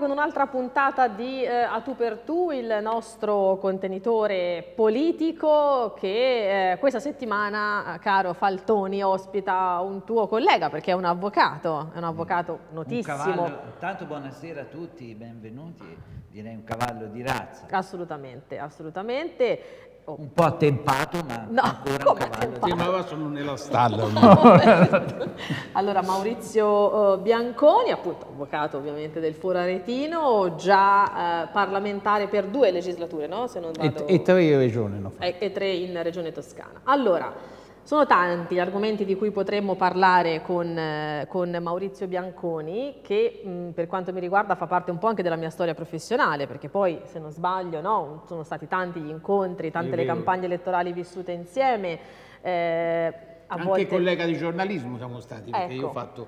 con un'altra puntata di eh, A tu per tu, il nostro contenitore politico che eh, questa settimana, eh, caro Faltoni, ospita un tuo collega perché è un avvocato, è un avvocato notissimo. Un tanto buonasera a tutti, benvenuti direi un cavallo di razza. Assolutamente, assolutamente. Oh. Un po' attempato, ma no, ancora attempato. Sembrava solo nella stalla. No. allora, Maurizio eh, Bianconi, appunto avvocato ovviamente del Foro Aretino, già eh, parlamentare per due legislature, no? Se non vado... e, e tre in regione. No? E, eh, e tre in regione toscana. Allora, sono tanti gli argomenti di cui potremmo parlare con, eh, con Maurizio Bianconi, che mh, mm, per quanto mi riguarda fa parte un po' anche della mia storia professionale, perché poi, se non sbaglio, no, sono stati tanti gli incontri, tante le campagne elettorali vissute insieme. Eh, anche volte... collega di giornalismo siamo stati, perché ecco. io ho ecco. fatto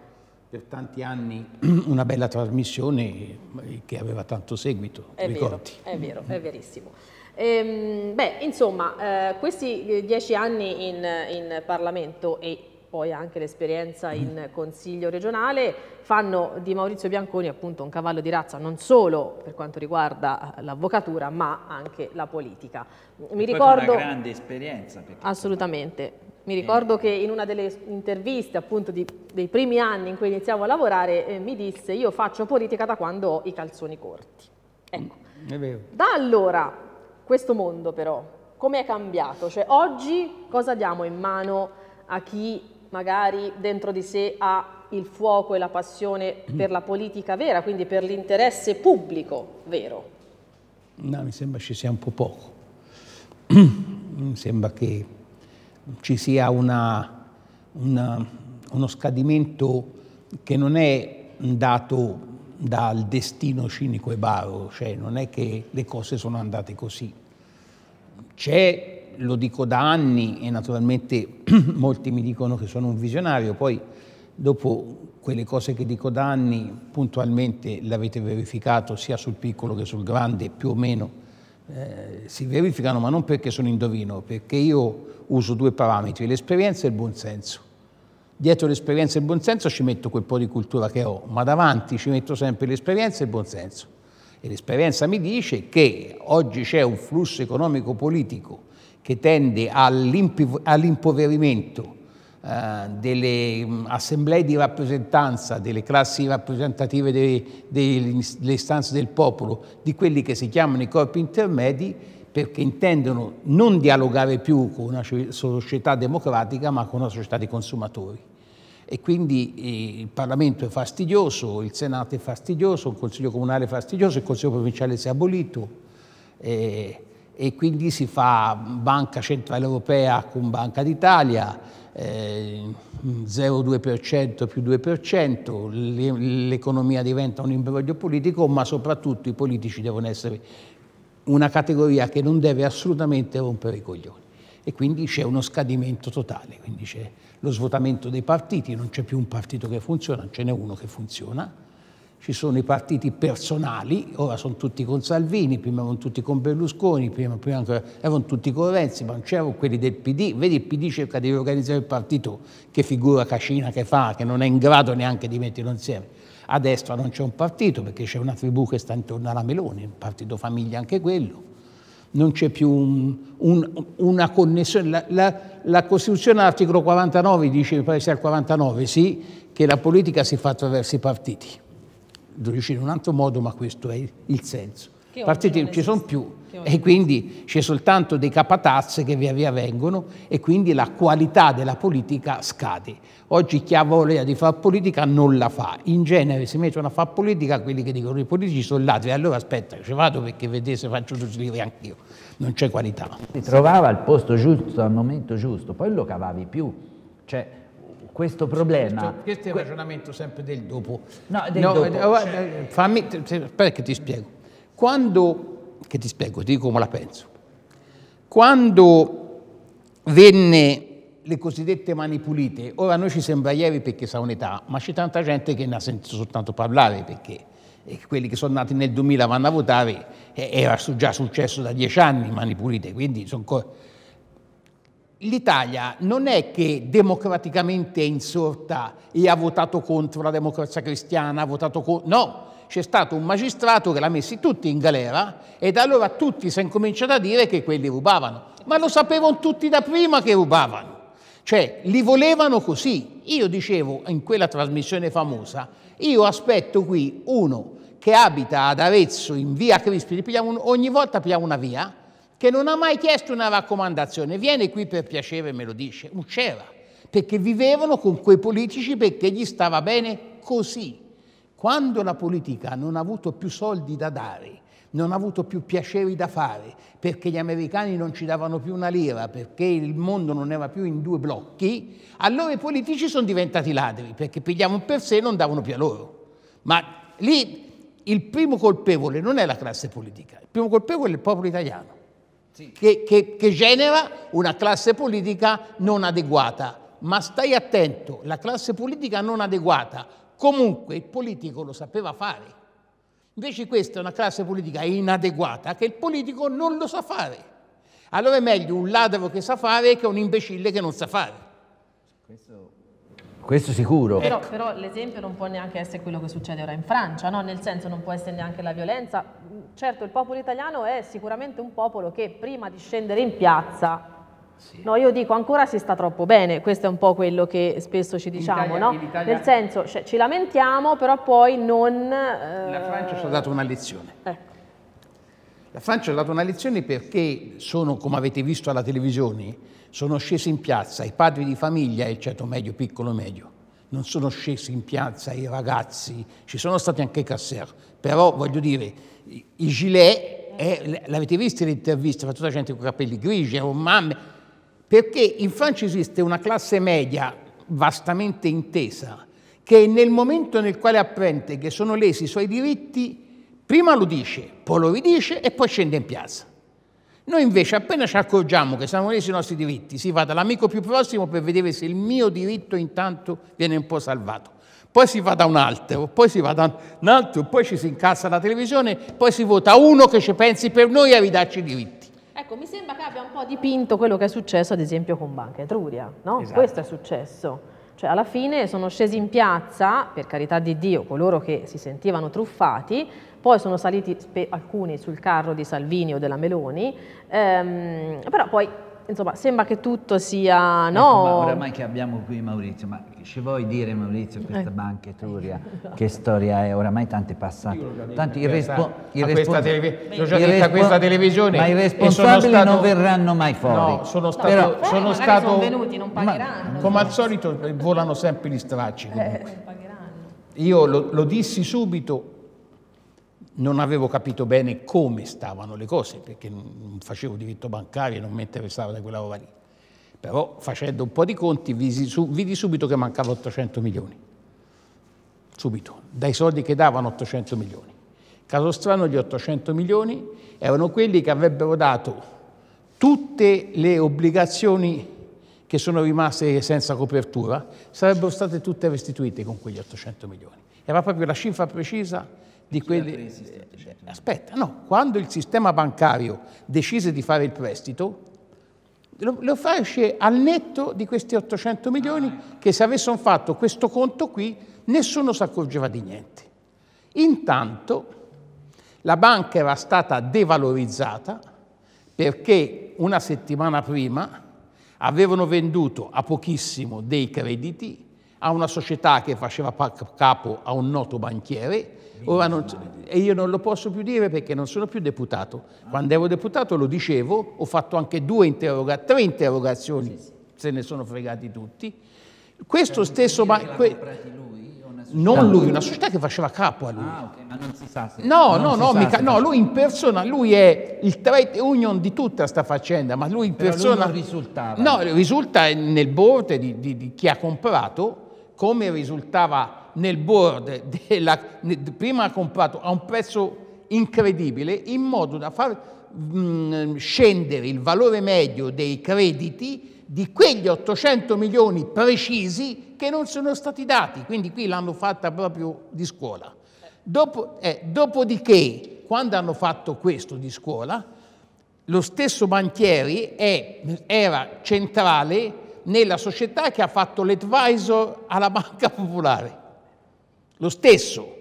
per tanti anni una bella trasmissione eh, che aveva tanto seguito, è ricordi? Vero, è vero, è verissimo. Ehm, beh, insomma, eh, questi eh, dieci anni in, in Parlamento e poi anche l'esperienza in mm. Consiglio regionale, fanno di Maurizio Bianconi appunto un cavallo di razza non solo per quanto riguarda eh, l'avvocatura ma anche la politica. Mi ricordo... Una grande esperienza. Assolutamente. Mi ricordo che in una delle interviste appunto di, dei primi anni in cui iniziavo a lavorare eh, mi disse io faccio politica da quando ho i calzoni corti. Ecco. Mm, da allora questo mondo però, come è cambiato? Cioè oggi cosa diamo in mano a chi magari dentro di sé ha il fuoco e la passione mm. per la politica vera, quindi per l'interesse pubblico vero? No, mi sembra ci sia un po' poco. mi sembra che ci sia una, una, uno scadimento che non è dato dal destino cinico e baro, cioè non è che le cose sono andate così. C'è, lo dico da anni e naturalmente molti mi dicono che sono un visionario, poi dopo quelle cose che dico da anni puntualmente l'avete verificato sia sul piccolo che sul grande, più o meno eh, si verificano, ma non perché sono indovino, perché io uso due parametri, l'esperienza e il buonsenso dietro l'esperienza e il buonsenso ci metto quel po' di cultura che ho, ma davanti ci metto sempre l'esperienza e il buonsenso. E l'esperienza mi dice che oggi c'è un flusso economico-politico che tende all'impoverimento eh, delle mm, assemblee di rappresentanza, delle classi rappresentative delle istanze del popolo, di quelli che si chiamano i corpi intermedi, perché intendono non dialogare più con una società democratica ma con una società di consumatori e quindi eh, il Parlamento è fastidioso, il Senato è fastidioso, il Consiglio Comunale è fastidioso, il Consiglio Provinciale si è abolito eh, e quindi si fa Banca Centrale Europea con Banca d'Italia, eh, 0,2% più 2%, l'economia diventa un imbroglio politico, ma soprattutto i politici devono essere una categoria che non deve assolutamente rompere i coglioni e quindi c'è uno scadimento totale, quindi c'è lo svuotamento dei partiti, non c'è più un partito che funziona, ce n'è uno che funziona, ci sono i partiti personali, ora sono tutti con Salvini, prima erano tutti con Berlusconi, prima, prima ancora, erano tutti con Renzi, ma non c'erano quelli del PD. Vedi, il PD cerca di riorganizzare il partito, che figura cascina che fa, che non è in grado neanche di metterlo insieme. A destra non c'è un partito, perché c'è una tribù che sta intorno alla Meloni, un partito famiglia anche quello non c'è più un, un, una connessione. La, la, la Costituzione l'articolo 49 dice che paese al 49, sì, che la politica si fa attraverso i partiti. Lo dice in un altro modo, ma questo è il, il senso. I partiti non ci sono più, e quindi c'è soltanto dei capatazze che via via vengono e quindi la qualità della politica scade. Oggi chi ha voglia di fare politica non la fa. In genere si mettono a fare politica quelli che dicono i politici sono ladri, allora aspetta, ci vado perché vedete se faccio tutti i libri anch'io. Non c'è qualità. Si trovava al posto giusto, al momento giusto, poi lo cavavi più. Cioè, questo problema. Questo, cioè, questo è un ragionamento sempre del dopo. No, del no, dopo. Eh, eh, cioè fammi, aspetta che ti spiego. Quando che ti spiego, ti dico come la penso. Quando venne le cosiddette mani pulite, ora a noi ci sembra ieri perché sa un'età, ma c'è tanta gente che ne ha sentito soltanto parlare perché quelli che sono nati nel 2000 vanno a votare, era già successo da dieci anni mani pulite, quindi sono co- L'Italia non è che democraticamente è insorta e ha votato contro la democrazia cristiana, ha votato contro... No, c'è stato un magistrato che l'ha messi tutti in galera e da allora tutti si è incominciato a dire che quelli rubavano. Ma lo sapevano tutti da prima che rubavano. Cioè, li volevano così. Io dicevo in quella trasmissione famosa, io aspetto qui uno che abita ad Arezzo in via Crispi, ogni volta pigliamo una via, che non ha mai chiesto una raccomandazione, viene qui per piacere e me lo dice, Non c'era, perché vivevano con quei politici perché gli stava bene così. Quando la politica non ha avuto più soldi da dare, non ha avuto più piaceri da fare, perché gli americani non ci davano più una lira, perché il mondo non era più in due blocchi, allora i politici sono diventati ladri, perché pigliavano per sé e non davano più a loro. Ma lì il primo colpevole non è la classe politica, il primo colpevole è il popolo italiano, sì. che, che, che genera una classe politica non adeguata. Ma stai attento, la classe politica non adeguata Comunque il politico lo sapeva fare. Invece questa è una classe politica inadeguata che il politico non lo sa fare. Allora è meglio un ladro che sa fare che un imbecille che non sa fare. Questo, questo sicuro. Però, ecco. però l'esempio non può neanche essere quello che succede ora in Francia, no? nel senso non può essere neanche la violenza. Certo, il popolo italiano è sicuramente un popolo che prima di scendere in piazza sì. No, io dico ancora si sta troppo bene, questo è un po' quello che spesso ci diciamo, Italia, no? Nel senso, cioè, ci lamentiamo, però poi non... Eh... La Francia ci ha dato una lezione. Ecco. La Francia ci ha dato una lezione perché sono, come avete visto alla televisione, sono scesi in piazza i padri di famiglia e il ceto medio, piccolo medio. Non sono scesi in piazza i ragazzi, ci sono stati anche i casser, però voglio dire, i gilet, eh, l'avete visto le interviste, fa tutta gente con i capelli grigi, erano eh, mamme, perché in Francia esiste una classe media vastamente intesa che nel momento nel quale apprende che sono lesi i suoi diritti, prima lo dice, poi lo ridice e poi scende in piazza. Noi invece appena ci accorgiamo che siamo lesi i nostri diritti, si va dall'amico più prossimo per vedere se il mio diritto intanto viene un po' salvato. Poi si va da un altro, poi si va da un altro, poi ci si incassa la televisione, poi si vota uno che ci pensi per noi a ridarci i diritti. Ecco, mi sembra che abbia un po' dipinto quello che è successo ad esempio con Banca Etruria, no? Esatto. Questo è successo. Cioè alla fine sono scesi in piazza, per carità di Dio, coloro che si sentivano truffati, poi sono saliti alcuni sul carro di Salvini o della Meloni, ehm, però poi insomma, sembra che tutto sia, ecco, no? Ecco, ma oramai che abbiamo qui Maurizio, ma ci vuoi dire Maurizio questa eh. banca Etruria, che storia è? Oramai tanti passati, tanti irrespo- irrespo- irrespo- questa televisione Ma i responsabili stato, non verranno mai fuori. No, sono stato... No, però, sono eh, stato sono venuti, non pagheranno. Ma, come al solito eh, volano sempre gli stracci eh, comunque. Eh, Io lo, lo dissi subito, non avevo capito bene come stavano le cose, perché non facevo diritto bancario, e non mi interessava da quella roba lì. Però facendo un po' di conti vidi subito che mancava 800 milioni. Subito, dai soldi che davano 800 milioni. Caso strano, gli 800 milioni erano quelli che avrebbero dato tutte le obbligazioni che sono rimaste senza copertura, sarebbero state tutte restituite con quegli 800 milioni. Era proprio la cifra precisa di quelli... Aspetta, no, quando il sistema bancario decise di fare il prestito, lo, lo fece al netto di questi 800 milioni ah. Ecco. che se avessero fatto questo conto qui nessuno si accorgeva di niente. Intanto la banca era stata devalorizzata perché una settimana prima avevano venduto a pochissimo dei crediti a una società che faceva capo a un noto banchiere non, e io non lo posso più dire perché non sono più deputato. Quando ero deputato lo dicevo, ho fatto anche due interroga, tre interrogazioni, se ne sono fregati tutti. Questo stesso... Ma, cioè, non lui, una società che faceva capo a lui. Ah, okay, ma non si sa se... No, no, no, mica, no, lui in persona, lui è il trade union di tutta questa faccenda, ma lui in Però persona... Lui non risultava. No, risulta nel board di, di, di chi ha comprato, come risultava nel board della, prima ha comprato a un prezzo incredibile in modo da far mh, mm, scendere il valore medio dei crediti di quegli 800 milioni precisi che non sono stati dati, quindi qui l'hanno fatta proprio di scuola. Dopo, eh, dopodiché, quando hanno fatto questo di scuola, lo stesso banchieri è, era centrale nella società che ha fatto l'advisor alla Banca Popolare lo stesso.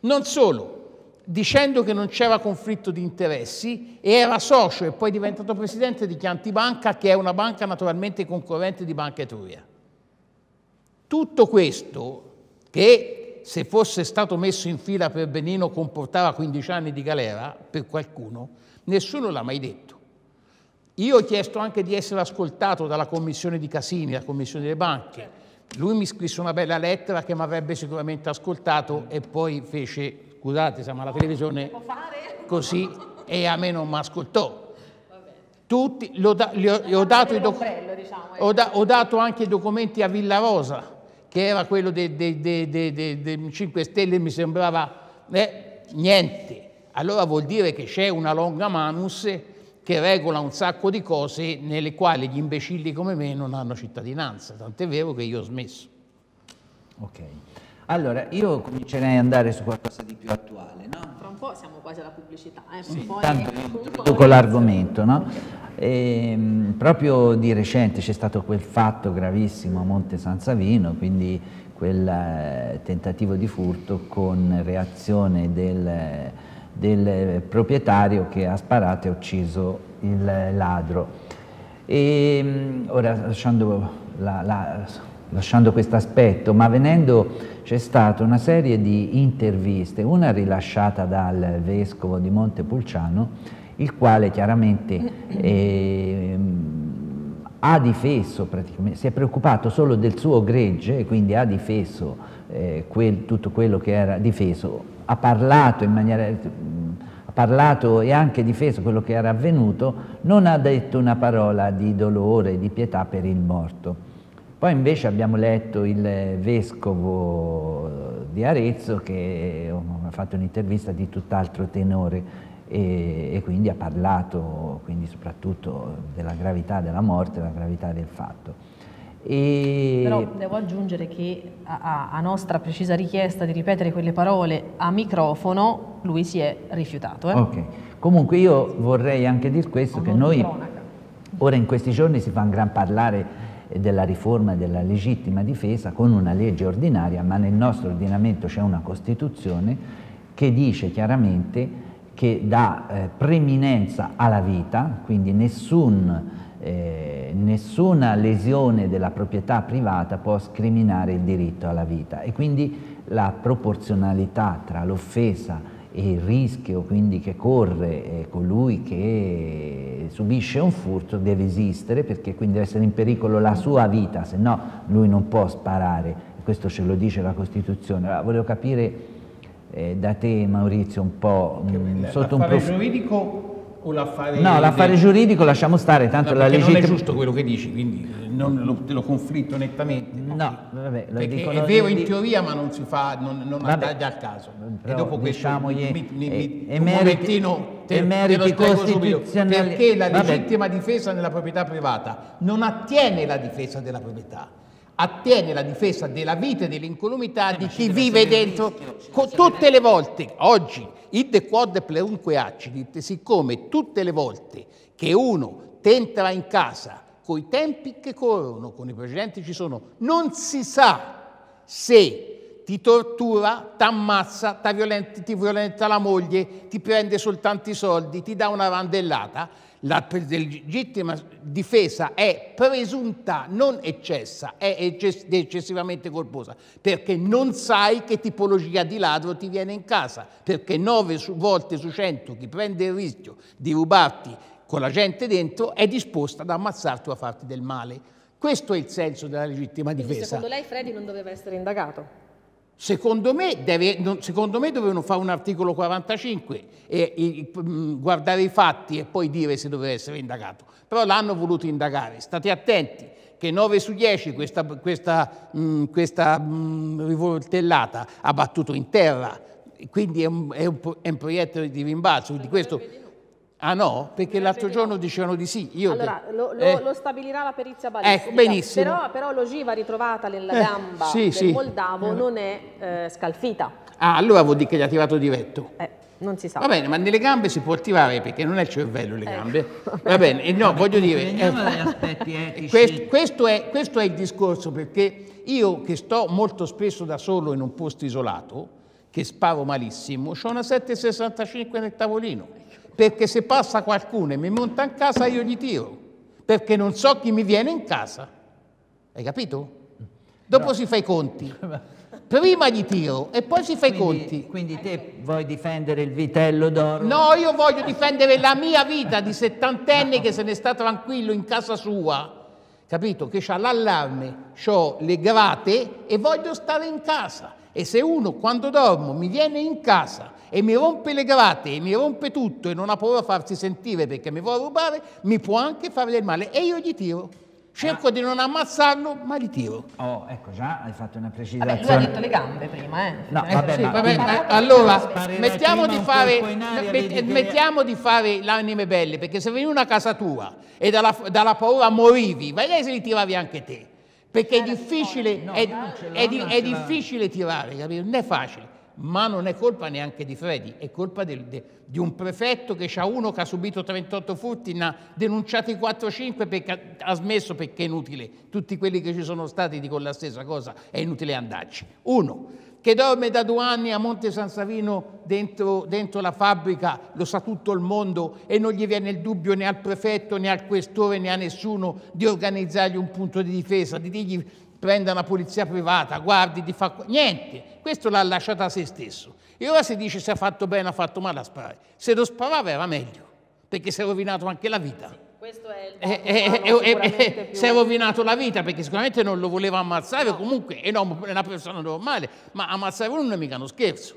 Non solo, dicendo che non c'era conflitto di interessi e era socio e poi è diventato presidente di Chiantibanca, che è una banca naturalmente concorrente di Banca Etruria. Tutto questo che se fosse stato messo in fila per Benino comportava 15 anni di galera per qualcuno, nessuno l'ha mai detto. Io ho chiesto anche di essere ascoltato dalla commissione di Casini, la commissione delle banche lui mi scrisse una bella lettera che mi avrebbe sicuramente ascoltato e poi fece, scusate, siamo alla televisione, così e a me non mi ascoltò. Tutti, da, ho, ho, dato i diciamo, eh. ho, da, ho, dato anche i documenti a Villa Rosa, che era quello dei de, de, de, 5 Stelle, mi sembrava eh, niente. Allora vuol dire che c'è una longa manus che regola un sacco di cose nelle quali gli imbecilli come me non hanno cittadinanza, tant'è vero che io ho smesso. Ok, allora io comincerei ad andare su qualcosa di più attuale, no? Tra un po' siamo quasi alla pubblicità, eh? Sì, poi tanto introduco l'argomento, no? E, ehm, proprio di recente c'è stato quel fatto gravissimo a Monte San Savino, quindi quel eh, tentativo di furto con reazione del del eh, proprietario che ha sparato e ucciso il eh, ladro. E, mm, ora lasciando, la, la, lasciando questo aspetto, ma venendo c'è stata una serie di interviste, una rilasciata dal vescovo di Montepulciano, il quale chiaramente eh, mm, ha difeso, praticamente, si è preoccupato solo del suo gregge quindi ha difeso eh, quel, tutto quello che era difeso ha parlato in maniera parlato e anche difeso quello che era avvenuto, non ha detto una parola di dolore, di pietà per il morto. Poi invece abbiamo letto il vescovo di Arezzo che ha fatto un'intervista di tutt'altro tenore e, e, quindi ha parlato quindi soprattutto della gravità della morte, della gravità del fatto. E... Però devo aggiungere che a, a, nostra precisa richiesta di ripetere quelle parole a microfono lui si è rifiutato. Eh? Okay. Comunque io vorrei anche dire questo, che noi cronaca. ora in questi giorni si fa un gran parlare della riforma della legittima difesa con una legge ordinaria, ma nel nostro ordinamento c'è una Costituzione che dice chiaramente che dà eh, preminenza alla vita, quindi nessun eh, nessuna lesione della proprietà privata può scriminare il diritto alla vita e quindi la proporzionalità tra l'offesa e il rischio quindi che corre eh, colui che subisce un furto deve esistere perché quindi deve essere in pericolo la sua vita, se no lui non può sparare, questo ce lo dice la Costituzione. Allora, volevo capire eh, da te Maurizio un po' mh, mm, sotto un profilo giuridico o l'affare No, l'affare giuridico lasciamo stare, tanto no, la legittima... non è giusto quello che dici, quindi eh, non lo, lo conflitto nettamente. No, no vabbè, lo dicono... è vero in teoria, ma non si fa, non, non vabbè, al caso. Però, e dopo diciamo questo, mi, mi, mi, emeriti, un momentino te, emeriti te costituzionali... Perché la legittima vabbè. difesa nella proprietà privata non attiene la difesa della proprietà, attiene la difesa della vita e dell'incolumità eh, di chi vive dentro rischio, tutte le volte, oggi, id quod pleunque accidit, siccome tutte le volte che uno entra in casa coi tempi che corrono, con i precedenti ci sono, non si sa se ti tortura, ti ammazza, violenta, ti violenta la moglie, ti prende soltanto i soldi, ti dà una randellata, la legittima difesa è presunta, non eccessa, è eccessivamente colposa, perché non sai che tipologia di ladro ti viene in casa, perché nove volte su cento chi prende il rischio di rubarti con la gente dentro è disposta ad ammazzarti o a farti del male. Questo è il senso della legittima difesa. Quindi secondo lei Freddy non doveva essere indagato? Secondo me, deve, secondo me, dovevano fare un articolo 45 e, e, mm, guardare i fatti e poi dire se doveva essere indagato. Però l'hanno voluto indagare. State attenti che 9 su 10 questa, questa, mh, mm, questa mh, mm, rivoltellata ha battuto in terra, quindi è un, è un, è un proiettile di rimbalzo. Quindi questo Ah no? Perché l'altro giorno dicevano di sì. Io allora, per... lo, lo, eh. lo, stabilirà la perizia balistica. Eh, benissimo. Però, però l'ogiva ritrovata nella eh, gamba sì, del sì. Moldavo eh. non è eh, scalfita. Ah, allora vuol dire che gli ha attivato di vetto. Eh, non si sa. Va bene, ma nelle gambe si può attivare perché non è il cervello le gambe. Va bene, e no, voglio dire... Questo, questo, è, questo è il discorso perché io che sto molto spesso da solo in un posto isolato, che sparo malissimo, ho una 7,65 nel tavolino perché se passa qualcuno e mi monta in casa io gli tiro, perché non so chi mi viene in casa. Hai capito? Dopo no. si fa i conti. Prima gli tiro e poi si fa i conti. Quindi te vuoi difendere il vitello d'oro? No, io voglio difendere la mia vita di settantenne no. che se ne sta tranquillo in casa sua capito? Che ha l'allarme, ho le grate e voglio stare in casa. E se uno quando dormo mi viene in casa e mi rompe le gravate e mi rompe tutto e non ha paura a farsi sentire perché mi vuole rubare, mi può anche fare del male e io gli tiro. Cerco ah. di non ammazzarlo, ma li tiro. Oh, ecco, già hai fatto una precisazione. Vabbè, lui ha detto le gambe prima, eh. No, eh, vabbè, sì, ma... vabbè, ma... allora, mettiamo di, fare, met, mettiamo di fare l'anime belle, perché se venivi a casa tua e dalla, dalla paura morivi, vai lei se li tiravi anche te perché è difficile, no, è, è, è difficile tirare, capito? non è facile, ma non è colpa neanche di Freddy, è colpa del, de, di un prefetto che c'ha uno che ha subito 38 furti, ne ha denunciati 4-5 perché ha smesso perché è inutile, tutti quelli che ci sono stati dicono la stessa cosa, è inutile andarci. Uno che dorme da due anni a Monte San Savino dentro, dentro, la fabbrica, lo sa tutto il mondo e non gli viene il dubbio né al prefetto né al questore né a nessuno di organizzargli un punto di difesa, di dirgli prenda una polizia privata, guardi, di fa... niente, questo l'ha lasciata a se stesso. E ora si dice se ha fatto bene, o ha fatto male a sparare. Se lo sparava era meglio, perché si è rovinato anche la vita questo è il eh, eh, eh, eh, si è rovinato la vita perché sicuramente non lo voleva ammazzare no. comunque è una persona normale ma ammazzare uno non è mica uno scherzo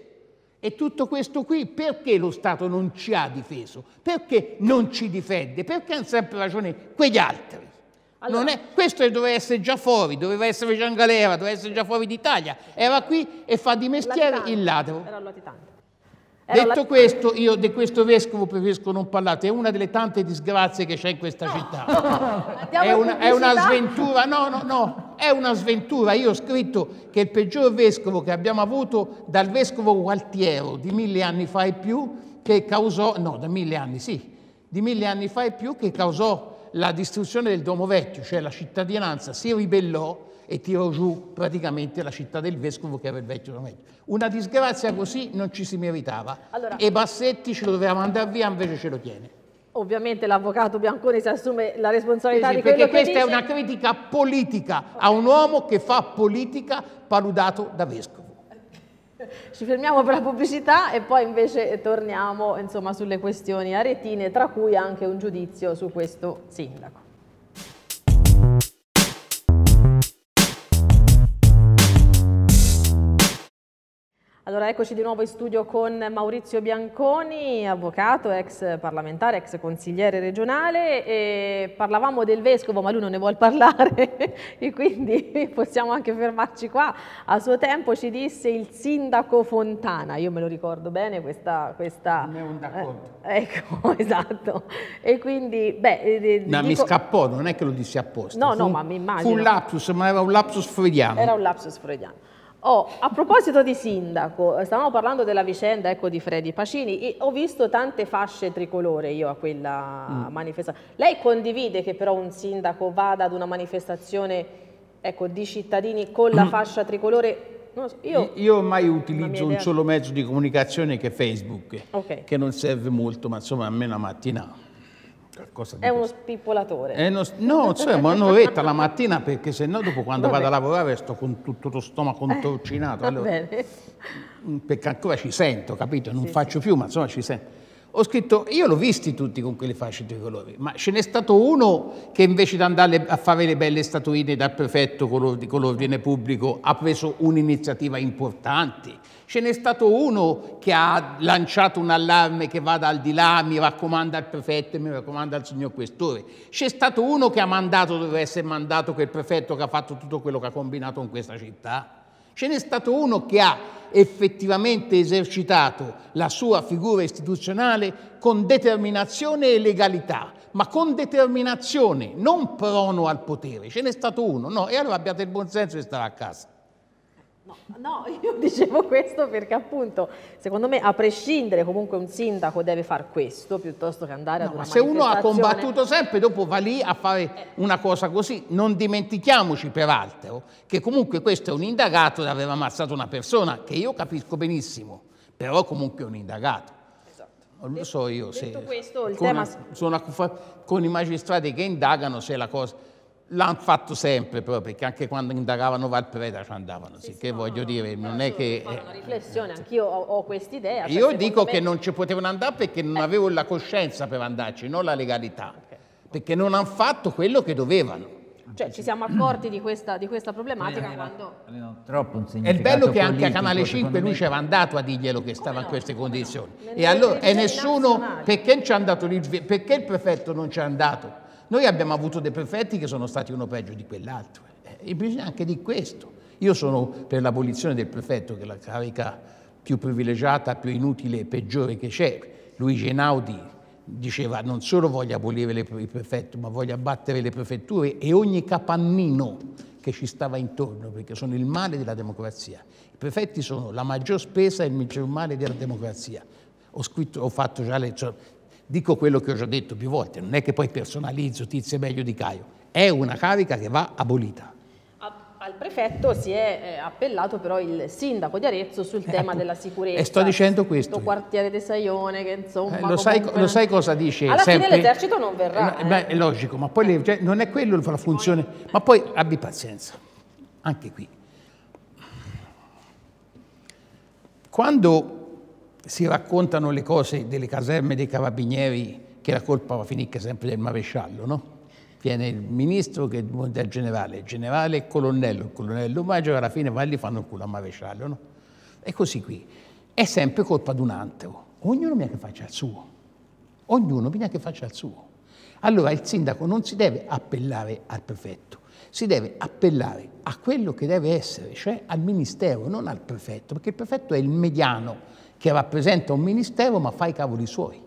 e tutto questo qui perché lo Stato non ci ha difeso perché non ci difende perché hanno sempre ragione quegli altri allora, è, questo doveva essere già fuori, doveva essere già in galera, doveva essere già fuori d'Italia. Era qui e fa di mestiere il ladro. Era il latitante. Detto la... questo, io di questo vescovo preferisco non parlare, è una delle tante disgrazie che c'è in questa no. città. è, una, è una sventura, no, no, no, è una sventura. Io ho scritto che il peggior vescovo che abbiamo avuto dal vescovo Gualtiero di mille anni fa e più, che causò, no, da mille anni sì, di mille anni fa e più, che causò la distruzione del Duomo Vecchio, cioè la cittadinanza si ribellò e tirò giù praticamente la città del vescovo che era il vecchio Domenico. Una disgrazia così non ci si meritava allora, e Bassetti ce lo doveva mandare via, invece ce lo tiene. Ovviamente l'avvocato Bianconi si assume la responsabilità sì, di quello perché questa è una critica politica a un uomo che fa politica paludato da vescovo. Ci fermiamo per la pubblicità e poi invece torniamo insomma, sulle questioni aretine, tra cui anche un giudizio su questo sindaco. Allora eccoci di nuovo in studio con Maurizio Bianconi, avvocato, ex parlamentare, ex consigliere regionale e parlavamo del vescovo ma lui non ne vuole parlare e quindi possiamo anche fermarci qua. A suo tempo ci disse il sindaco Fontana, io me lo ricordo bene questa... questa non è un d'accordo. Eh, ecco, esatto. E quindi, beh... Eh, eh, ma dico... mi scappò, non è che lo disse apposta. No, fu, no, ma mi immagino. Fu un lapsus, ma era un lapsus freudiano. Era un lapsus freudiano. Oh, a proposito di sindaco, eh, stavamo parlando della vicenda ecco, di Freddy Pacini e ho visto tante fasce tricolore io a quella mm. manifestazione. Lei condivide che però un sindaco vada ad una manifestazione ecco, di cittadini con la mm. fascia tricolore? So, io, io mai utilizzo un solo mezzo di comunicazione che è Facebook, okay. che non serve molto, ma insomma a me una mattina è uno spippolatore. È uno, no, cioè, ma un'oretta la mattina perché se no dopo quando Va vado a lavorare sto con tutto lo stomaco contorcinato. Eh, allora, mm, perché ancora ci sento, capito? Non sì, faccio sì. più, ma insomma ci sento. Ho scritto, io l'ho visti tutti con quelle fasce colori, ma ce n'è stato uno che invece di andare a fare le belle statuine dal prefetto con l'ordine pubblico ha preso un'iniziativa importante Ce n'è stato uno che ha lanciato un allarme che vada al di là, mi raccomanda il prefetto, e mi raccomanda il signor questore. C'è stato uno che ha mandato, doveva essere mandato quel prefetto che ha fatto tutto quello che ha combinato in questa città. Ce n'è stato uno che ha effettivamente esercitato la sua figura istituzionale con determinazione e legalità, ma con determinazione, non prono al potere. Ce n'è stato uno, no, e allora abbiate il buon senso di stare a casa. No, no, io dicevo questo perché appunto, secondo me, a prescindere comunque un sindaco deve fare questo piuttosto che andare no, ad una ma se uno ha combattuto sempre, dopo va lì a fare eh. una cosa così. Non dimentichiamoci peraltro che comunque questo è un indagato di aver ammazzato una persona, che io capisco benissimo, però comunque è un indagato. Esatto. Non lo so io se... Questo, con, tema... Sono a, con i magistrati che indagano se la cosa L'hanno fatto sempre però, perché anche quando indagavano Valpreda ci andavano, sì, che no, voglio dire, non è che... Una riflessione, anch'io ho, ho quest'idea. Cioè Io dico me... che non ci potevano andare perché non eh. avevo la coscienza per andarci, non la legalità, okay. perché non hanno fatto quello che dovevano. Cioè ci siamo accorti di questa, di questa problematica aveva, quando... Aveva troppo un È bello che anche a Canale 5 lui ci aveva andato a dirglielo che stava no, in queste condizioni. No. E, allora, e nessuno... Nazionale. Perché, andato, perché il prefetto non ci è andato? Noi abbiamo avuto dei prefetti che sono stati uno peggio di quell'altro eh, e bisogna anche di questo. Io sono per l'abolizione del prefetto, che è la carica più privilegiata, più inutile e peggiore che c'è. Luigi Einaudi diceva non solo voglio abolire le, il prefetto, ma voglio abbattere le prefetture e ogni capannino che ci stava intorno, perché sono il male della democrazia. I prefetti sono la maggior spesa e il maggior male della democrazia. Ho, scritto, ho fatto già le, cioè, dico quello che ho già detto più volte, non è che poi personalizzo Tizio meglio di Caio, è una carica che va abolita. Al prefetto si è eh, appellato però il sindaco di Arezzo sul eh, tema della sicurezza. E sto dicendo questo. Lo quartiere di Saione che insomma... Eh, lo, sai, comunque... lo, sai, cosa dice? Alla sempre... fine l'esercito non eh, verrà. Eh, beh, è logico, ma poi le... Cioè, non è quello la funzione... Ma poi abbi pazienza, anche qui. Quando si raccontano le cose delle caserme dei carabinieri che la colpa va a finire sempre del maresciallo, no? Viene il ministro che monta il generale, il generale e il colonnello, il colonnello Maggio alla fine va gli fanno il culo al maresciallo, no? E così qui. È sempre colpa di un altro. Ognuno mi che faccia il suo. Ognuno mi che faccia il suo. Allora il sindaco non si deve appellare al prefetto, si deve appellare a quello che deve essere, cioè al ministero, non al prefetto, perché il prefetto è il mediano che rappresenta un ministero ma fa i cavoli suoi.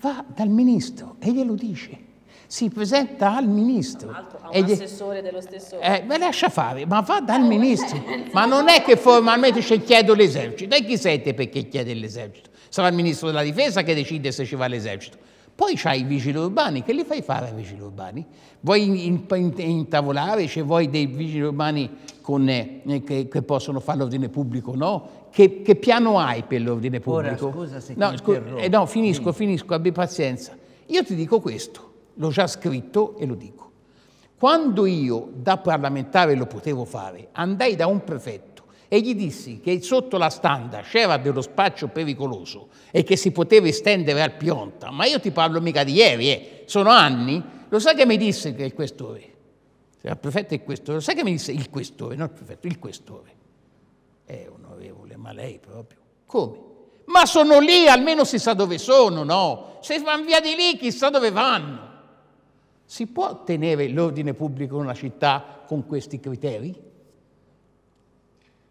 Va dal ministro e glielo dice. Si presenta al ministro. A un gli... assessore dello stesso. Eh, ma lascia fare, ma va dal eh, ministro. ma non è che formalmente ci chiedo l'esercito. E chi siete perché chiede l'esercito? Sarà il ministro della difesa che decide se ci va l'esercito. Poi c'hai i vigili urbani, che li fai fare ai vigili urbani? Vuoi intavolare, cioè vuoi dei vigili urbani con, eh, che, che, possono fare l'ordine pubblico o no? che, che, piano hai per l'ordine pubblico? Ora, scusa se no, scu eh, no, finisco, sì. finisco, abbi pazienza. Io ti dico questo, l'ho già scritto e lo dico. Quando io, da parlamentare, lo potevo fare, andai da un prefetto e gli dissi che sotto la standa c'era dello spaccio pericoloso e che si poteva estendere al Pionta, ma io ti parlo mica di ieri, eh, sono anni, lo sai che mi disse che il questore? Il prefetto è il questore, lo sai che mi disse il questore, non il prefetto, il questore ma lei proprio, come? Ma sono lì, almeno si sa dove sono, no? Se vanno via di lì, chissà dove vanno. Si può tenere l'ordine pubblico in una città con questi criteri?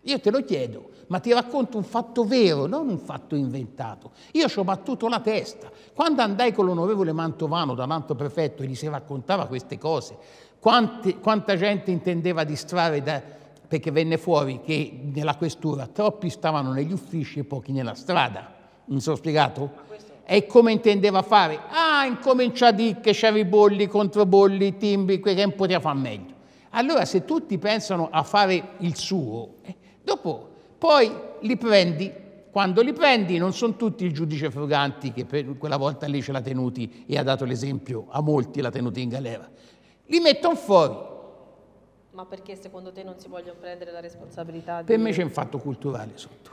Io te lo chiedo, ma ti racconto un fatto vero, non un fatto inventato. Io ci ho battuto la testa. Quando andai con l'onorevole Mantovano da Manto Prefetto e gli si raccontava queste cose, quante, quanta gente intendeva distrarre da, perché venne fuori che nella questura troppi stavano negli uffici e pochi nella strada. Mi sono spiegato? E come intendeva fare? Ah, incomincia a dire che c'erano i bolli, i controbolli, i timbri, che poteva fare meglio. Allora se tutti pensano a fare il suo, eh, dopo poi li prendi. Quando li prendi non sono tutti il giudice Fruganti che per quella volta lì ce l'ha tenuti e ha dato l'esempio a molti l'ha tenuti in galera. Li mettono fuori ma perché secondo te non si vogliono prendere la responsabilità? Di... Per me c'è un fatto culturale sotto.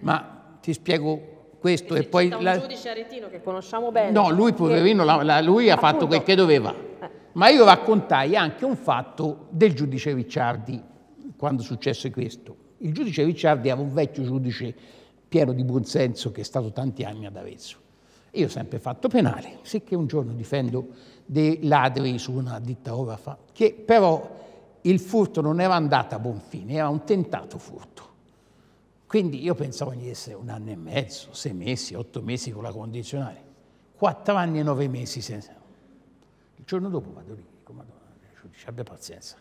Ma ti spiego questo e, e poi... La... un giudice aretino che conosciamo bene. No, lui poverino, che... la, la, lui ha Appunto. fatto quel che doveva. Eh. Ma io raccontai anche un fatto del giudice Ricciardi quando successe questo. Il giudice Ricciardi era un vecchio giudice pieno di buonsenso che è stato tanti anni ad Arezzo. Io ho sempre fatto penale, sicché un giorno difendo dei ladri su una ditta orafa, che però il furto non era andato a buon fine, era un tentato furto. Quindi io pensavo di essere un anno e mezzo, sei mesi, otto mesi con la condizionale. Quattro anni e nove mesi senza. Il giorno dopo vado lì, dico, madonna, dice, abbia pazienza.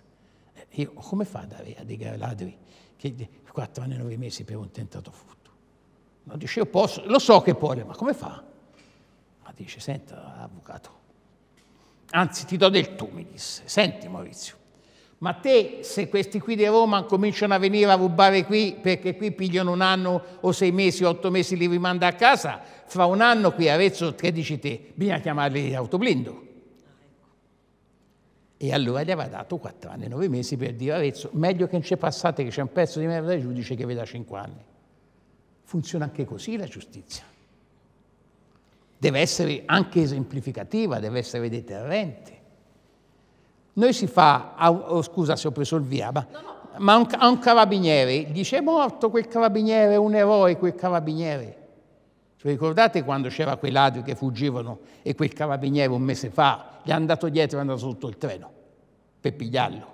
Eh, io come fa ad avere a dei ladri che quattro anni e nove mesi per un tentato furto? Non dice, io posso, lo so che può, ma come fa? Ma dice, senta, avvocato, anzi ti do del tu, mi disse, senti Maurizio, ma te, se questi qui di Roma cominciano a venire a rubare qui perché qui pigliano un anno o sei mesi, otto mesi li rimanda a casa, fra un anno qui a Arezzo, 13 te? Bisogna chiamarli autoblindo. E allora gli aveva dato quattro anni, nove mesi per dire Arezzo, meglio che non ci passate che c'è un pezzo di merda del giudice che veda cinque anni. Funziona anche così la giustizia. Deve essere anche esemplificativa, deve essere deterrente. Noi si fa, a, ah, oh, scusa se ho preso il via, ma, no, no. ma un, a un carabiniere dice è morto quel carabiniere, è un eroe quel carabiniere. Cioè, ricordate quando c'era quei ladri che fuggivano e quel carabiniere un mese fa gli è andato dietro e è andato sotto il treno per pigliarlo?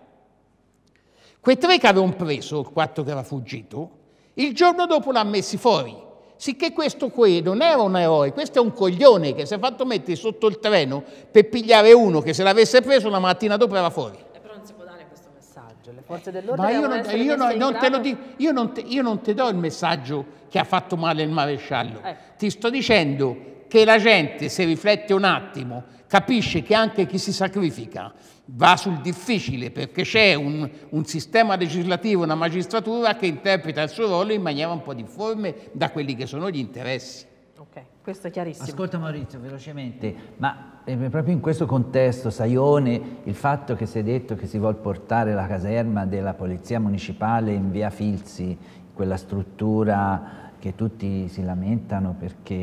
Quei tre che avevano preso, il quarto che era fuggito, il giorno dopo l'ha messi fuori Sicché questo qui non era un eroe, questo è un coglione che si è fatto mettere sotto il treno per pigliare uno che se l'avesse preso la mattina dopo era fuori. E però non si può dare questo messaggio, dell'ordine... Ma io non, io non te do il messaggio che ha fatto male il maresciallo. Eh. Ti sto dicendo che la gente, se riflette un attimo, capisce che anche chi si sacrifica va sul difficile perché c'è un, un, sistema legislativo, una magistratura che interpreta il suo ruolo in maniera un po' difforme da quelli che sono gli interessi. Ok, questo è chiarissimo. Ascolta Maurizio, velocemente, ma eh, proprio in questo contesto, Saione, il fatto che si è detto che si vuole portare la caserma della Polizia Municipale in via Filzi, quella struttura che tutti si lamentano perché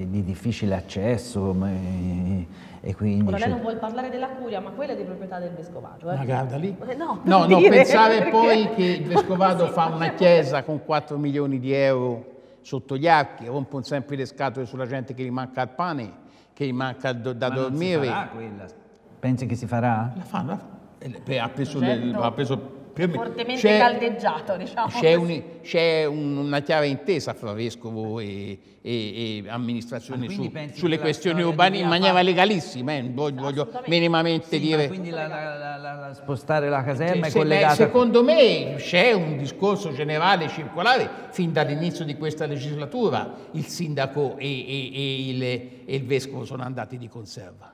è di difficile accesso, e quindi Ora lei non vuole parlare della curia, ma quella è di proprietà del vescovado. Eh? Ma guarda lì. Eh, no, no, no pensare perché... poi che il vescovado fa una chiesa con 4 milioni di euro sotto gli archi, rompono sempre le scatole sulla gente che gli manca il pane, che gli manca da ma dormire. Non si farà quella. Pensi che si farà? La fanno, eh, ha preso, certo. ha preso fortemente c'è, caldeggiato, diciamo. C'è, un, c'è un, una chiara intesa fra vescovo e, e, e amministrazione ah, su, sulle questioni urbane in maniera legalissima, eh, voglio, voglio minimamente sì, dire. quindi la, la, la, spostare la caserma se, è collegata. Secondo me c'è un discorso generale circolare fin dall'inizio di questa legislatura il sindaco e, e il, il vescovo sono andati di conserva.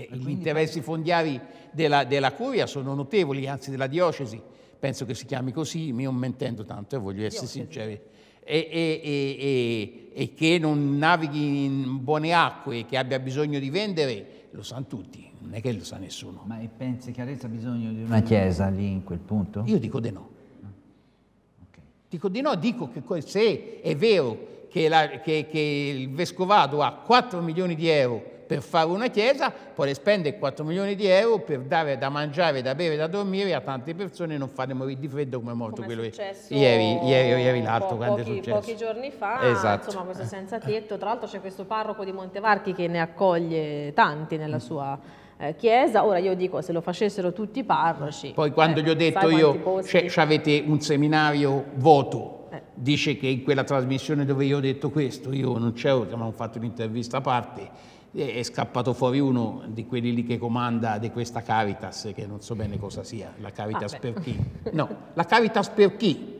E gli interessi fondiari della, della, Curia sono notevoli, anzi della diocesi, penso che si chiami così, mi non mentendo tanto, e voglio essere sinceri, e, e, e, che non navighi in buone acque, e che abbia bisogno di vendere, lo sanno tutti, non è che lo sa nessuno. Ma pensi che ha bisogno di una chiesa lì in quel punto? Io dico di no. Ah, okay. Dico di no, dico che se è vero che, la, che, che il Vescovado ha 4 milioni di euro per fare una chiesa, poi spende 4 milioni di euro per dare da mangiare, da bere, da dormire a tante persone e non fare morire di freddo come è morto come quello è ieri, ieri, ieri l'altro po grande pochi, successo. Pochi giorni fa, esatto. insomma, questo senza tetto, tra l'altro c'è questo parroco di Montevarchi che ne accoglie tanti nella sua eh, chiesa, ora io dico se lo facessero tutti i parroci. Poi quando eh, gli ho detto io cioè, avete un seminario voto, eh. dice che in quella trasmissione dove io ho detto questo, io non c'ero, ma ho fatto un'intervista a parte, è scappato fuori uno di quelli lì che comanda di questa Caritas, che non so bene cosa sia, la Caritas ah, per chi? No, la Caritas per chi?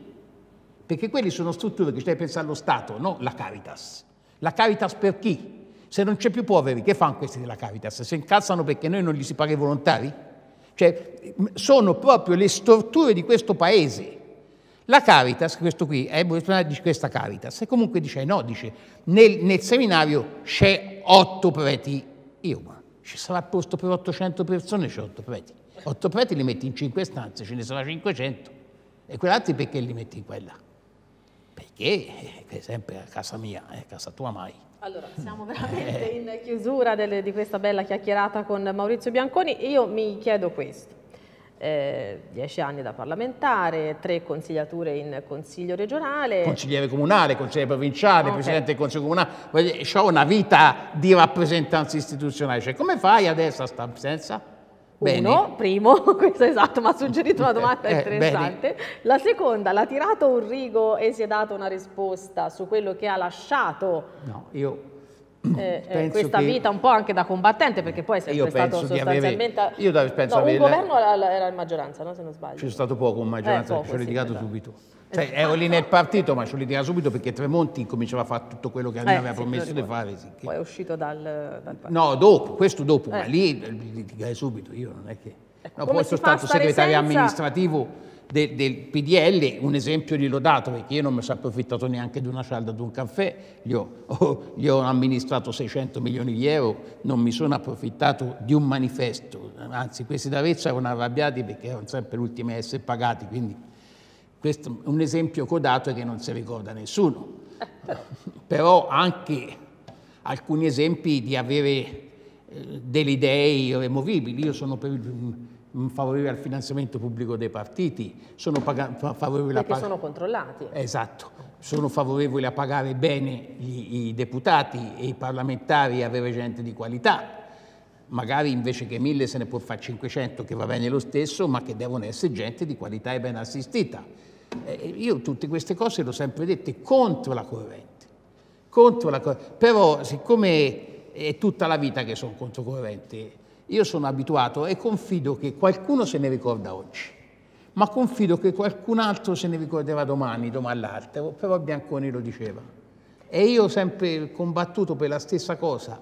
Perché quelle sono strutture che ci deve pensare lo Stato, no la Caritas. La Caritas per chi? Se non c'è più poveri, che fanno questi della Caritas? Se incazzano perché noi non gli si paga i volontari? Cioè, sono proprio le storture di questo paese. La Caritas, questo qui, è eh, di questa Caritas, e comunque dice no, dice, nel, nel seminario c'è otto preti Io, Ioma. Ci sarà posto per 800 persone, c'è otto preti. Otto preti li metti in cinque stanze, ce ne sarà 500. E quell'altro perché li metti in quella? Perché, eh, è sempre a casa mia, eh, a casa tua mai. Allora, siamo veramente eh. in chiusura delle, di questa bella chiacchierata con Maurizio Bianconi. Io mi chiedo questo eh, 10 anni da parlamentare, tre consigliature in consiglio regionale. Consigliere comunale, consigliere provinciale, okay. presidente del consiglio comunale, ho una vita di rappresentanza istituzionale, cioè come fai adesso a sta assenza? Uno, primo, questo esatto, ma ha suggerito una eh, domanda eh, interessante. Eh, la seconda, l'ha tirato un rigo e si è dato una risposta su quello che ha lasciato? No, io eh, eh, questa che... vita un po' anche da combattente perché poi è sempre stato sostanzialmente avere... io penso no, avere... un governo era, era in maggioranza no, se non sbaglio c'è stato poco in maggioranza eh, poco, ci ho litigato sì, esatto. subito cioè ero lì nel partito ma ci ho litigato subito perché Tremonti cominciava a fare tutto quello che eh, aveva sì, promesso di fare sì, che... poi è uscito dal, dal partito no dopo, questo dopo ma eh. lì litigai subito io non è che ecco, no, poi sono stato segretario senza... amministrativo de, del PDL, un esempio di lodato, perché io non mi sono approfittato neanche di una cialda di un caffè, gli ho, oh, gli ho amministrato 600 milioni di euro, non mi sono approfittato di un manifesto, anzi questi da Vezza erano arrabbiati perché erano sempre gli ultimi a essere pagati, quindi questo è un esempio codato che non si ricorda nessuno, però anche alcuni esempi di avere eh, delle idee irremovibili, io sono per il Mm, favorevole al finanziamento pubblico dei partiti, sono favorevoli Perché a pagare... sono controllati. Esatto, sono favorevoli a pagare bene gli, i deputati e i parlamentari e avere gente di qualità. Magari invece che mille se ne può fare 500 che va bene lo stesso, ma che devono essere gente di qualità e ben assistita. Eh, eh io tutte queste cose le ho sempre dette contro la corrente. Contro la corrente. Però siccome è tutta la vita che sono contro controcorrente, io sono abituato e confido che qualcuno se ne ricorda oggi, ma confido che qualcun altro se ne ricorderà domani, domani all'altro, però Bianconi lo diceva. E io ho sempre combattuto per la stessa cosa.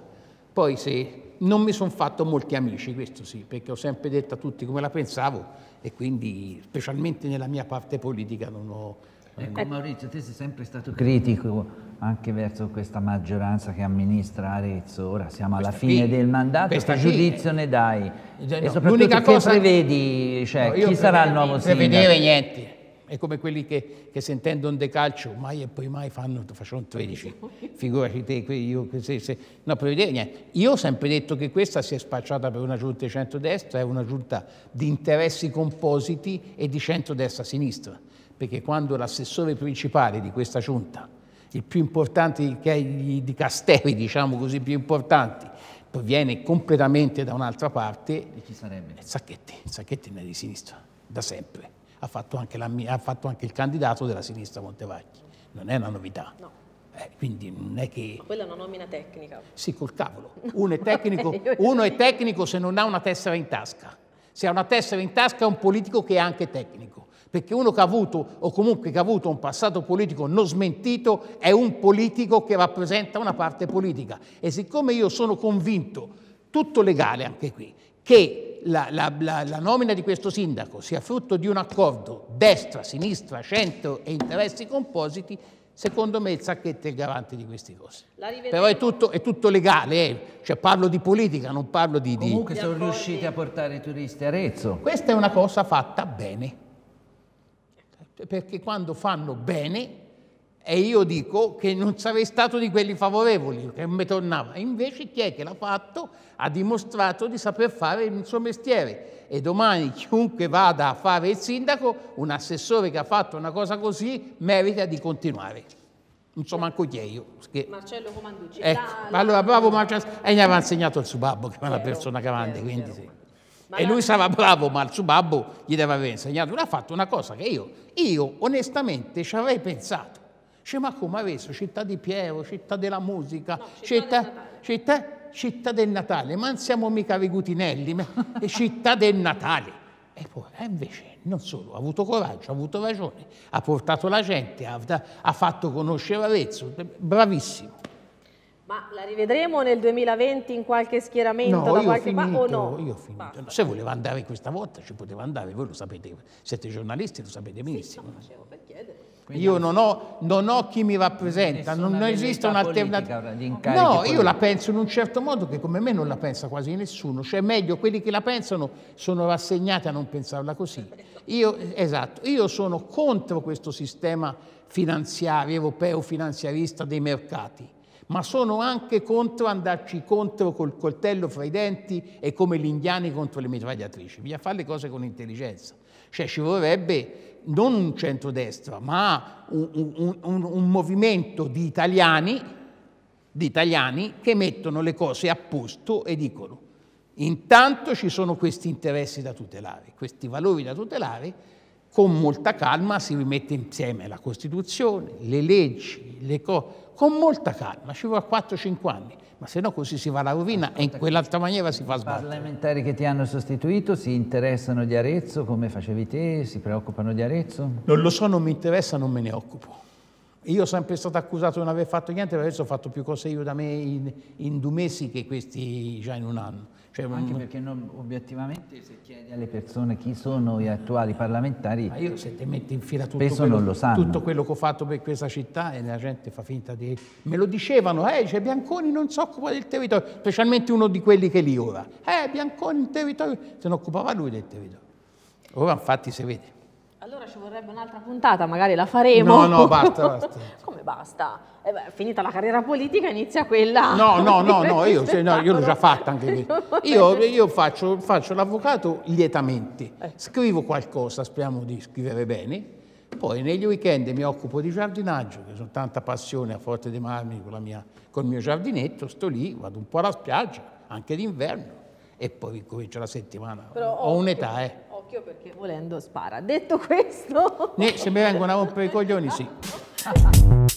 Poi se non mi sono fatto molti amici, questo sì, perché ho sempre detto a tutti come la pensavo e quindi specialmente nella mia parte politica non ho... Ecco Maurizio, te sei sempre stato critico anche verso questa maggioranza che amministra Arezzo. Ora siamo alla questa fine qui, del mandato, che giudizio ne dai? Eh, cioè, no, e soprattutto cosa che prevedi, cioè, no, chi sarà il nuovo sindaco? Prevedere niente. È come quelli che, che sentendo un decalcio, mai e poi mai fanno, facciamo 13. Figurati te, io, se, se, no, prevedere niente. Io ho sempre detto che questa si è spacciata per una giunta di centrodestra, è una giunta di interessi compositi e di centrodestra-sinistra. Perché quando l'assessore principale di questa giunta il più importanti di Castelli, diciamo così, più importanti, poi viene completamente da un'altra parte. E chi sarebbe? Sacchetti, eh, Sacchetti è di sinistra, da sempre. Ha fatto anche, la, ha fatto anche il candidato della sinistra Montevacchi, non è una novità. No. Eh, quindi non è che... Ma quella è una nomina tecnica. Sì, col cavolo. Uno è tecnico, uno è tecnico se non ha una tessera in tasca. Se ha una tessera in tasca è un politico che è anche tecnico perché uno che ha avuto, o comunque che ha avuto un passato politico non smentito, è un politico che rappresenta una parte politica. E siccome io sono convinto, tutto legale anche qui, che la, la, la, la nomina di questo sindaco sia frutto di un accordo destra, sinistra, centro e interessi compositi, secondo me il sacchetto è il garante di queste cose. Però è tutto, è tutto legale, eh. cioè, parlo di politica, non parlo di... Comunque di... sono riusciti a portare i turisti a Arezzo. Questa è una cosa fatta bene perché quando fanno bene e io dico che non sarei stato di quelli favorevoli, che mi tornava. invece chi è che l'ha fatto ha dimostrato di saper fare il suo mestiere. E domani chiunque vada a fare il sindaco, un assessore che ha fatto una cosa così, merita di continuare. Non so manco chi è io. Che... Marcello Comanducci. Ecco. Allora bravo Marcello, e gli aveva insegnato il suo babbo, che era una persona grande, quindi sì e lui sarà bravo, ma il suo babbo gli deve aver insegnato. Lui ha fatto una cosa che io, io onestamente ci avrei pensato. Dice, ma come adesso? Città di Piero, città della musica, no, città, città, del città, città, del Natale, ma non siamo mica Vegutinelli, ma è città del Natale. E poi eh, invece non solo, ha avuto coraggio, ha avuto ragione, ha portato la gente, ha, ha fatto conoscere Arezzo, bravissimo. Ma la rivedremo nel 2020 in qualche schieramento no, da qualche parte o no? Io ho finito. Basta. Se voleva andare questa volta ci poteva andare, voi lo sapete, siete giornalisti, lo sapete benissimo. Sì, no, per chiedere. Quindi io non ho, non ho, chi mi rappresenta, non, non esiste un'alternativa. No, politico. io la penso in un certo modo che come me non la pensa quasi nessuno, cioè meglio quelli che la pensano sono rassegnati a non pensarla così. Io, esatto, io sono contro questo sistema finanziario, europeo finanziarista dei mercati ma sono anche contro andarci contro col coltello fra i denti e come gli indiani contro le mitragliatrici. Bisogna fare le cose con intelligenza. Cioè ci vorrebbe non un centrodestra, ma un, un, un, un movimento di italiani, di italiani che mettono le cose a posto e dicono intanto ci sono questi interessi da tutelare, questi valori da tutelare con molta calma si rimette insieme la Costituzione, le leggi, le cose, con molta calma, ci vuole 4-5 anni, ma se no così si va alla rovina Aspetta e in quell'altra maniera si fa sbagliare. I parlamentari che ti hanno sostituito si interessano di Arezzo come facevi te, si preoccupano di Arezzo? Non lo so, non mi interessa, non me ne occupo. Io sono sempre stato accusato di non aver fatto niente, perché adesso ho fatto più cose io da me in, in due mesi che questi già in un anno. Cioè, Anche un... perché non, obiettivamente se chiedi alle persone chi sono gli attuali parlamentari, Ma io se ti metti in fila tutto quello, tutto quello, che ho fatto per questa città e la gente fa finta di... Me lo dicevano, eh, cioè Bianconi non si occupa del territorio, specialmente uno di quelli che lì ora. Eh, Bianconi il territorio, se ne occupava lui del territorio. Ora infatti si vede allora ci vorrebbe un'altra puntata, magari la faremo. No, no, basta, basta. Come basta? Eh beh, finita la carriera politica, inizia quella. No, no, no, no, io, cioè, no, io l'ho già fatta anche lì. Io, io faccio, faccio l'avvocato lietamente, scrivo qualcosa, speriamo di scrivere bene. Poi negli weekend mi occupo di giardinaggio, che sono tanta passione a Forte dei Marmi con, mia, con il mio giardinetto, sto lì, vado un po' alla spiaggia, anche d'inverno, e poi comincio la settimana. Però, ho un'età, eh occhio perché volendo spara. Detto questo... Ne, se mi vengono a rompere i coglioni sì.